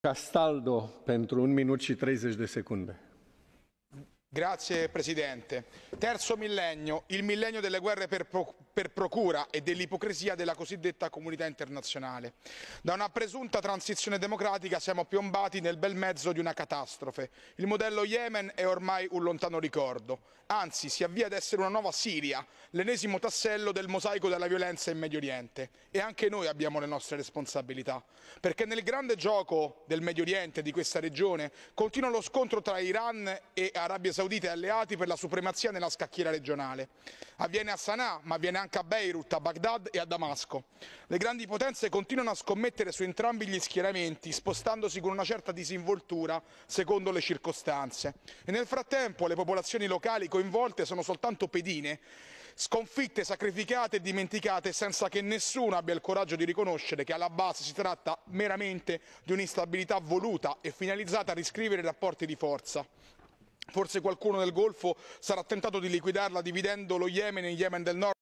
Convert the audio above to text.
Castaldo pentru 1 minut și 30 de secunde. Grazie Presidente. Terzo millennio, il millennio delle guerre per, pro per procura e dell'ipocrisia della cosiddetta comunità internazionale. Da una presunta transizione democratica siamo piombati nel bel mezzo di una catastrofe. Il modello Yemen è ormai un lontano ricordo, anzi si avvia ad essere una nuova Siria, l'ennesimo tassello del mosaico della violenza in Medio Oriente. E anche noi abbiamo le nostre responsabilità, perché nel grande gioco del Medio Oriente, di questa regione, continua lo scontro tra Iran e Arabia Saudita Saudita e alleati per la supremazia nella scacchiera regionale. Avviene a Sana'a, ma avviene anche a Beirut, a Baghdad e a Damasco. Le grandi potenze continuano a scommettere su entrambi gli schieramenti, spostandosi con una certa disinvoltura secondo le circostanze. E nel frattempo le popolazioni locali coinvolte sono soltanto pedine, sconfitte, sacrificate e dimenticate senza che nessuno abbia il coraggio di riconoscere che alla base si tratta meramente di un'instabilità voluta e finalizzata a riscrivere i rapporti di forza. Forse qualcuno del Golfo sarà tentato di liquidarla dividendo lo Yemen in Yemen del Nord